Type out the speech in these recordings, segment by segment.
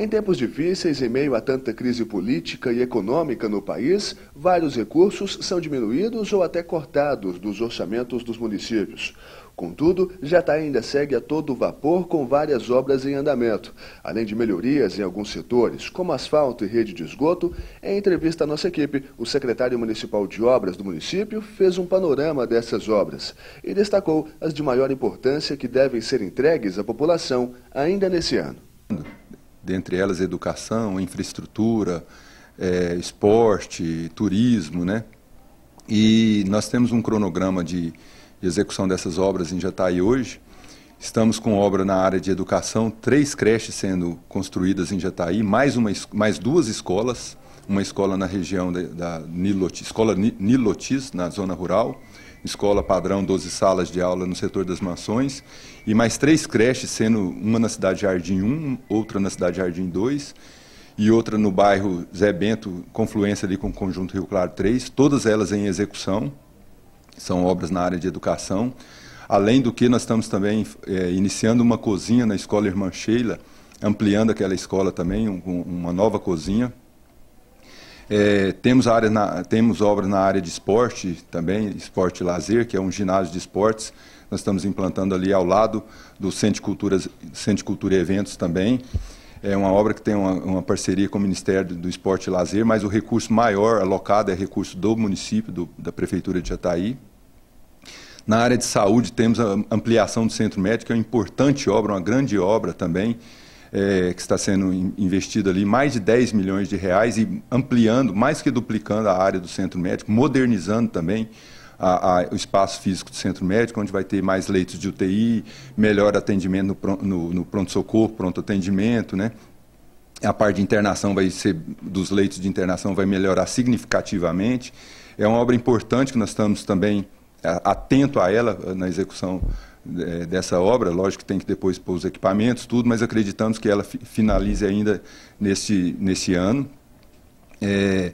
Em tempos difíceis, em meio a tanta crise política e econômica no país, vários recursos são diminuídos ou até cortados dos orçamentos dos municípios. Contudo, Jata tá ainda segue a todo vapor com várias obras em andamento, além de melhorias em alguns setores, como asfalto e rede de esgoto. Em entrevista à nossa equipe, o secretário municipal de obras do município fez um panorama dessas obras e destacou as de maior importância que devem ser entregues à população ainda nesse ano dentre elas educação, infraestrutura, é, esporte, turismo, né? E nós temos um cronograma de, de execução dessas obras em Jataí hoje. Estamos com obra na área de educação, três creches sendo construídas em Jataí, mais, uma, mais duas escolas, uma escola na região da, da Nilotis, escola Nilotis, na zona rural, escola padrão, 12 salas de aula no setor das mansões, e mais três creches, sendo uma na Cidade Jardim 1, outra na Cidade Jardim 2, e outra no bairro Zé Bento, confluência ali com o Conjunto Rio Claro 3, todas elas em execução, são obras na área de educação. Além do que, nós estamos também é, iniciando uma cozinha na Escola Irmã Sheila, ampliando aquela escola também, um, uma nova cozinha, é, temos, área na, temos obras na área de esporte também, esporte e lazer, que é um ginásio de esportes. Nós estamos implantando ali ao lado do Centro de, Centro de Cultura e Eventos também. É uma obra que tem uma, uma parceria com o Ministério do Esporte e Lazer, mas o recurso maior alocado é recurso do município, do, da Prefeitura de Jataí. Na área de saúde, temos a ampliação do centro médico, é uma importante obra, uma grande obra também, é, que está sendo investido ali mais de 10 milhões de reais e ampliando, mais que duplicando a área do centro médico, modernizando também a, a, o espaço físico do centro médico, onde vai ter mais leitos de UTI, melhor atendimento no, no, no pronto-socorro, pronto-atendimento, né? A parte de internação vai ser, dos leitos de internação vai melhorar significativamente. É uma obra importante que nós estamos também atento a ela eh, na execução eh, dessa obra. Lógico que tem que depois pôr os equipamentos, tudo, mas acreditamos que ela finalize ainda nesse, nesse ano. É,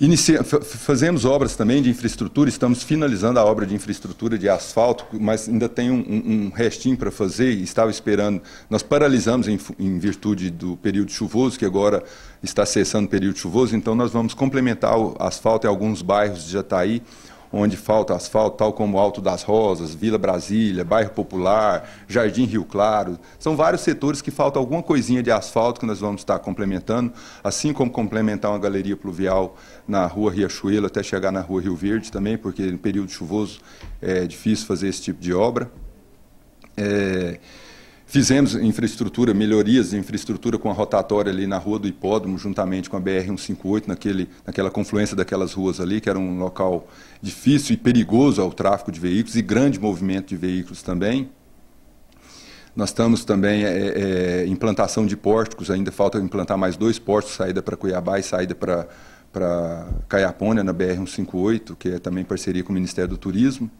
inicia, fazemos obras também de infraestrutura, estamos finalizando a obra de infraestrutura de asfalto, mas ainda tem um, um restinho para fazer estava esperando. Nós paralisamos em, em virtude do período chuvoso, que agora está cessando o período chuvoso, então nós vamos complementar o asfalto em alguns bairros de Jataí onde falta asfalto, tal como Alto das Rosas, Vila Brasília, Bairro Popular, Jardim Rio Claro. São vários setores que falta alguma coisinha de asfalto que nós vamos estar complementando, assim como complementar uma galeria pluvial na Rua Riachuelo até chegar na Rua Rio Verde também, porque em período chuvoso é difícil fazer esse tipo de obra. É... Fizemos infraestrutura, melhorias de infraestrutura com a rotatória ali na rua do Hipódromo, juntamente com a BR-158, naquela confluência daquelas ruas ali, que era um local difícil e perigoso ao tráfego de veículos e grande movimento de veículos também. Nós estamos também é, é, é, implantação de pórticos, ainda falta implantar mais dois pórticos, saída para Cuiabá e saída para Caiapônia, na BR-158, que é também parceria com o Ministério do Turismo.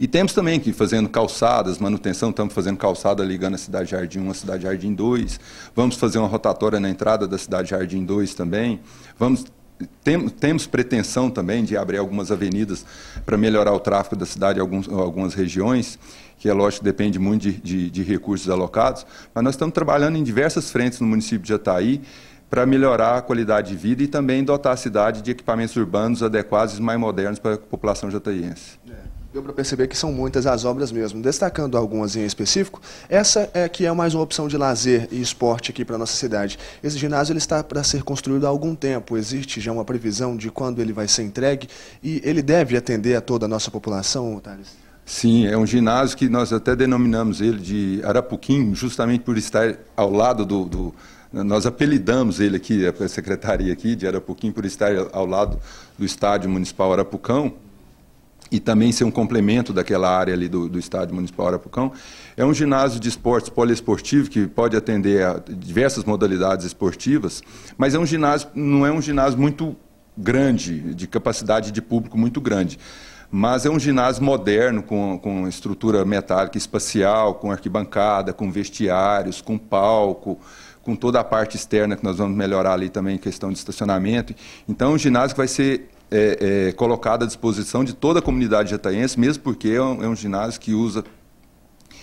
E temos também que fazendo calçadas, manutenção, estamos fazendo calçada ligando a Cidade Jardim 1 à Cidade Jardim 2. Vamos fazer uma rotatória na entrada da Cidade Jardim 2 também. Vamos tem, temos pretensão também de abrir algumas avenidas para melhorar o tráfego da cidade em alguns, algumas regiões, que é lógico depende muito de, de, de, recursos alocados, mas nós estamos trabalhando em diversas frentes no município de Jataí para melhorar a qualidade de vida e também dotar a cidade de equipamentos urbanos adequados e mais modernos para a população jataiense. É. Deu para perceber que são muitas as obras mesmo. Destacando algumas em específico, essa é que é mais uma opção de lazer e esporte aqui para nossa cidade. Esse ginásio ele está para ser construído há algum tempo. Existe já uma previsão de quando ele vai ser entregue e ele deve atender a toda a nossa população, Thales? Sim, é um ginásio que nós até denominamos ele de Arapuquim, justamente por estar ao lado do, do nós apelidamos ele aqui, a secretaria aqui de Arapuquim, por estar ao lado do estádio municipal Arapucão e também ser um complemento daquela área ali do, do Estádio Municipal Arapucão. É um ginásio de esportes poliesportivo que pode atender a diversas modalidades esportivas, mas é um ginásio, não é um ginásio muito grande, de capacidade de público muito grande. Mas é um ginásio moderno, com, com estrutura metálica espacial, com arquibancada, com vestiários, com palco, com toda a parte externa que nós vamos melhorar ali também, questão de estacionamento. Então, é um ginásio que vai ser é, é, colocado à disposição de toda a comunidade jataense, mesmo porque é um, é um ginásio que usa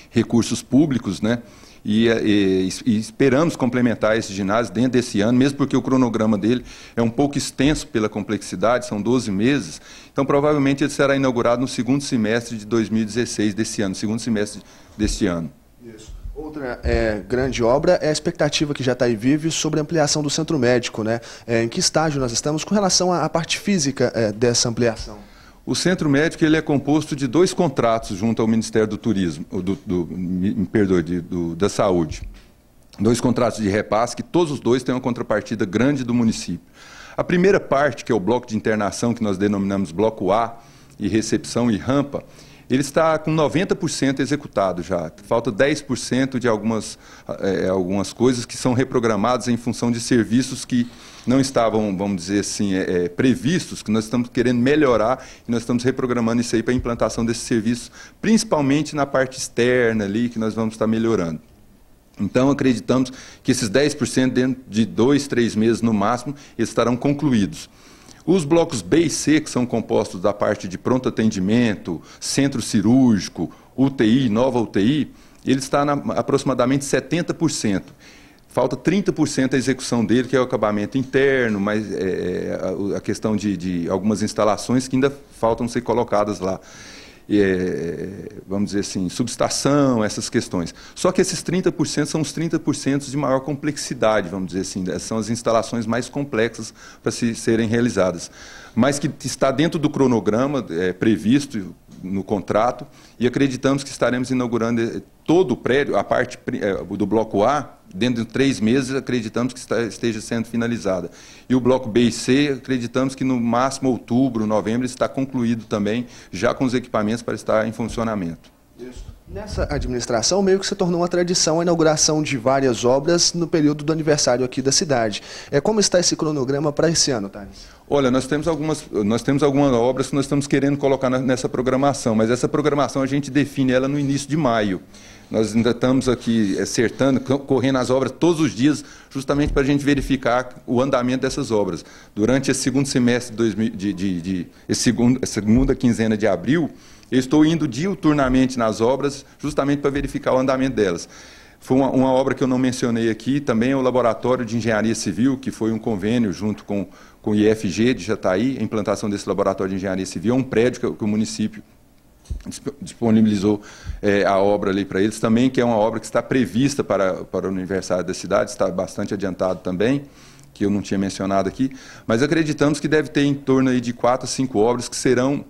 recursos públicos, né? E, é, e, e, esperamos complementar esse ginásio dentro desse ano, mesmo porque o cronograma dele é um pouco extenso pela complexidade, são 12 meses. Então, provavelmente, ele será inaugurado no segundo semestre de 2016 desse ano, segundo semestre deste ano. Isso. Outra é, grande obra é a expectativa que já está aí vive sobre a ampliação do centro médico. Né? É, em que estágio nós estamos com relação à, à parte física é, dessa ampliação? O centro médico ele é composto de dois contratos junto ao Ministério do Turismo, do, do perdoe, de, do, da Saúde. Dois contratos de repasse que todos os dois têm uma contrapartida grande do município. A primeira parte, que é o bloco de internação, que nós denominamos bloco A, e recepção e rampa, ele está com 90% executado já. Falta 10% de algumas, é, algumas coisas que são reprogramadas em função de serviços que não estavam, vamos dizer assim, é, previstos, que nós estamos querendo melhorar e nós estamos reprogramando isso aí para a implantação desses serviços, principalmente na parte externa ali, que nós vamos estar melhorando. Então, acreditamos que esses 10%, dentro de dois, três meses no máximo, estarão concluídos. Os blocos B e C, que são compostos da parte de pronto atendimento, centro cirúrgico, UTI, nova UTI, ele está na, aproximadamente 70%. Falta 30% a execução dele, que é o acabamento interno, mas é, é a, questão de, de algumas instalações que ainda faltam ser colocadas lá é, vamos dizer assim, subestação, essas questões. Só que esses 30% são os 30% de maior complexidade, vamos dizer assim, né? são as instalações mais complexas para se, serem realizadas. Mas que está dentro do cronograma é, previsto no contrato e acreditamos que estaremos inaugurando eh, todo o prédio, a parte eh, do bloco A, dentro de três meses, acreditamos que esteja sendo finalizada. E o bloco B e C, acreditamos que no máximo outubro, novembro, está concluído também, já com os equipamentos para estar em funcionamento. Isso. Nessa administração, meio que se tornou uma tradição a inauguração de várias obras no período do aniversário aqui da cidade. É Como está esse cronograma para esse ano, Thales? Olha, nós temos algumas, nós temos algumas obras que nós estamos querendo colocar nessa programação, mas essa programação a gente define ela no início de maio. Nós ainda estamos aqui acertando, é, correndo as obras todos os dias, justamente para a gente verificar o andamento dessas obras. Durante esse segundo semestre de, de, de, de esse segundo, segunda quinzena de abril, eu estou indo diuturnamente nas obras, justamente para verificar o andamento delas. Foi uma, uma, obra que eu não mencionei aqui, também é o Laboratório de Engenharia Civil, que foi um convênio junto com, com o IFG de Jataí, a implantação desse Laboratório de Engenharia Civil, é um prédio que, que o município disponibilizou é, a obra ali para eles também, que é uma obra que está prevista para, para o aniversário da cidade, está bastante adiantado também, que eu não tinha mencionado aqui, mas acreditamos que deve ter em torno aí de quatro a cinco obras que serão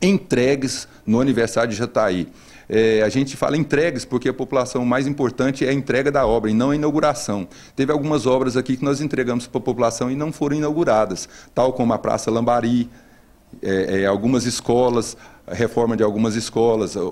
entregues no aniversário de Jataí. É, a gente fala entregues porque a população mais importante é a entrega da obra e não a inauguração. Teve algumas obras aqui que nós entregamos para a população e não foram inauguradas, tal como a Praça Lambari, é, é, algumas escolas, a reforma de algumas escolas, o,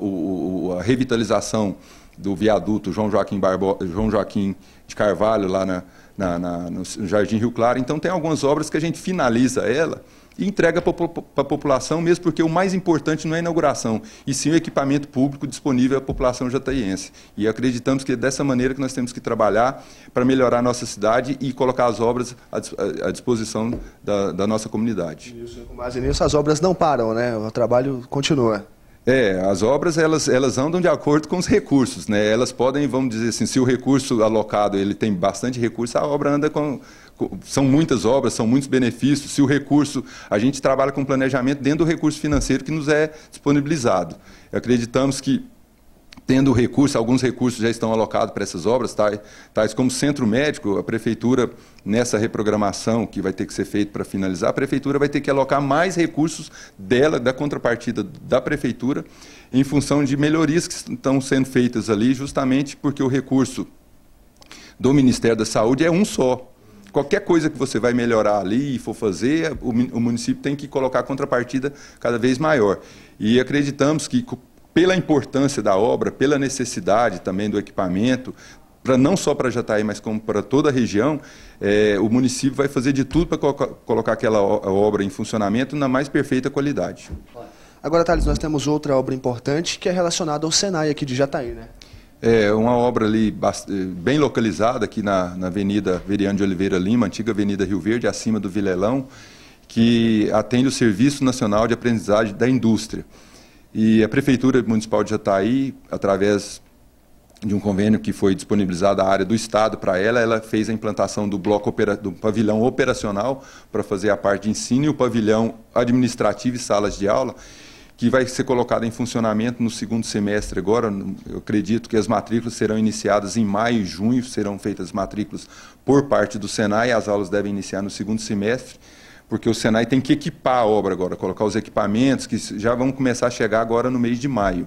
o, a revitalização do viaduto João Joaquim, Barbo, João Joaquim de Carvalho, lá na, na, na, no Jardim Rio Claro. Então, tem algumas obras que a gente finaliza ela e entrega para a população, mesmo porque o mais importante não é a inauguração, e sim o equipamento público disponível à população jataiense. E acreditamos que é dessa maneira que nós temos que trabalhar para melhorar a nossa cidade e colocar as obras à disposição da, da nossa comunidade. E com base nisso, as obras não param, né? O trabalho continua. É, as obras elas, elas andam de acordo com os recursos, né? Elas podem, vamos dizer assim, se o recurso alocado ele tem bastante recurso, a obra anda com, com são muitas obras, são muitos benefícios. Se o recurso, a gente trabalha com planejamento dentro do recurso financeiro que nos é disponibilizado. Acreditamos que tendo recursos alguns recursos já estão alocados para essas obras, tais, tais, como centro médico, a prefeitura, nessa reprogramação que vai ter que ser feita para finalizar, a prefeitura vai ter que alocar mais recursos dela, da contrapartida da prefeitura, em função de melhorias que estão sendo feitas ali, justamente porque o recurso do Ministério da Saúde é um só. Qualquer coisa que você vai melhorar ali e for fazer, o município tem que colocar a contrapartida cada vez maior. E acreditamos que pela importância da obra, pela necessidade também do equipamento, para não só para Jataí, mas como para toda a região, é, o município vai fazer de tudo para co colocar aquela obra em funcionamento na mais perfeita qualidade. Agora, Thales, nós temos outra obra importante que é relacionada ao Senai aqui de Jataí, né? É uma obra ali bem localizada aqui na, na Avenida Veriano de Oliveira Lima, antiga Avenida Rio Verde, acima do Vilelão, que atende o Serviço Nacional de Aprendizagem da Indústria. E a Prefeitura Municipal de Jataí, através de um convênio que foi disponibilizado à área do Estado para ela, ela fez a implantação do bloco do pavilhão operacional para fazer a parte de ensino e o pavilhão administrativo e salas de aula, que vai ser colocado em funcionamento no segundo semestre agora. Eu acredito que as matrículas serão iniciadas em maio e junho, serão feitas matrículas por parte do Senai, as aulas devem iniciar no segundo semestre porque o Senai tem que equipar a obra agora, colocar os equipamentos que já vão começar a chegar agora no mês de maio.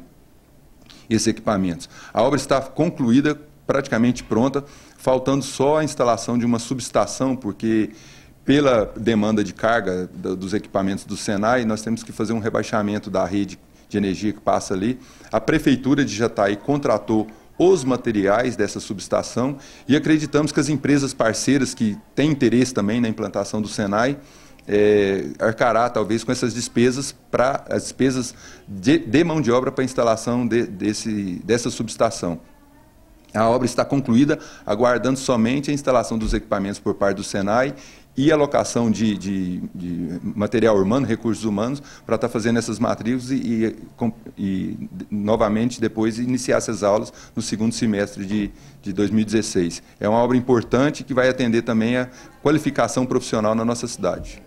Esses equipamentos. A obra está concluída, praticamente pronta, faltando só a instalação de uma subestação, porque pela demanda de carga dos equipamentos do Senai, nós temos que fazer um rebaixamento da rede de energia que passa ali. A prefeitura de Jataí contratou os materiais dessa subestação e acreditamos que as empresas parceiras que têm interesse também na implantação do Senai é, arcará talvez com essas despesas para as despesas de, de, mão de obra para a instalação de, desse, dessa subestação. A obra está concluída, aguardando somente a instalação dos equipamentos por parte do Senai e alocação de, de, de material humano, recursos humanos, para estar tá fazendo essas matrículas e, e, e, novamente, depois iniciar essas aulas no segundo semestre de, de 2016. É uma obra importante que vai atender também a qualificação profissional na nossa cidade.